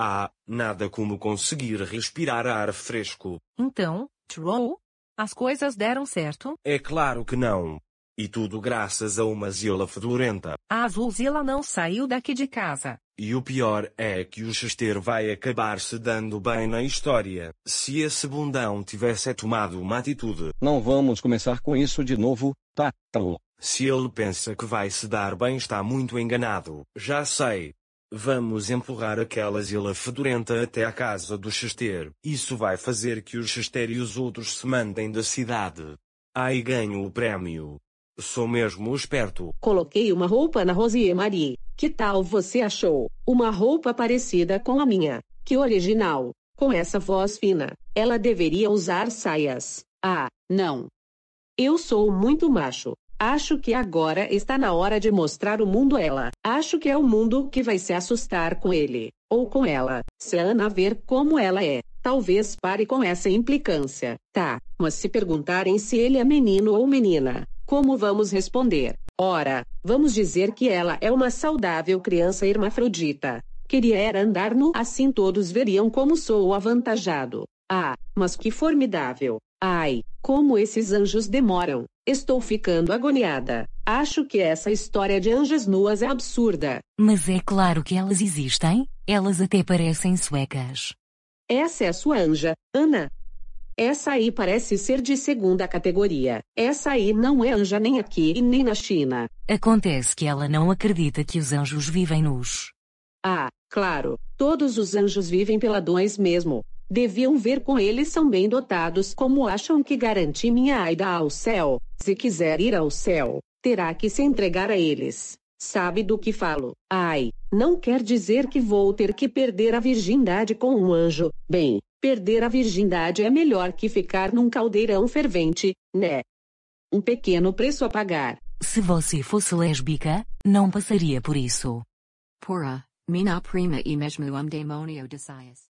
Ah, nada como conseguir respirar ar fresco. Então, Troll, as coisas deram certo? É claro que não. E tudo graças a uma zila fedorenta. A azulzila não saiu daqui de casa. E o pior é que o Chester vai acabar se dando bem na história. Se esse bundão tivesse tomado uma atitude. Não vamos começar com isso de novo, tá, Troll? Tá se ele pensa que vai se dar bem está muito enganado. Já sei, Vamos empurrar aquela zila fedorenta até a casa do chester. Isso vai fazer que o chester e os outros se mandem da cidade. Ai ganho o prêmio. Sou mesmo esperto. Coloquei uma roupa na Rosie Marie. Que tal você achou? Uma roupa parecida com a minha. Que original. Com essa voz fina, ela deveria usar saias. Ah, não. Eu sou muito macho. Acho que agora está na hora de mostrar o mundo ela. Acho que é o mundo que vai se assustar com ele. Ou com ela. Se a Ana ver como ela é, talvez pare com essa implicância. Tá, mas se perguntarem se ele é menino ou menina, como vamos responder? Ora, vamos dizer que ela é uma saudável criança hermafrodita. Queria era andar nu, assim todos veriam como sou avantajado. Ah, mas que formidável! Ai, como esses anjos demoram! Estou ficando agoniada. Acho que essa história de anjas nuas é absurda. Mas é claro que elas existem, elas até parecem suecas. Essa é a sua anja, Ana. Essa aí parece ser de segunda categoria. Essa aí não é anja nem aqui e nem na China. Acontece que ela não acredita que os anjos vivem nus. Ah, claro. Todos os anjos vivem peladões mesmo. Deviam ver com eles são bem dotados como acham que garanti minha ida ao céu. Se quiser ir ao céu, terá que se entregar a eles. Sabe do que falo? Ai, não quer dizer que vou ter que perder a virgindade com um anjo. Bem, perder a virgindade é melhor que ficar num caldeirão fervente, né? Um pequeno preço a pagar. Se você fosse lésbica, não passaria por isso. Pora, mina prima e mesmo um demônio de saias.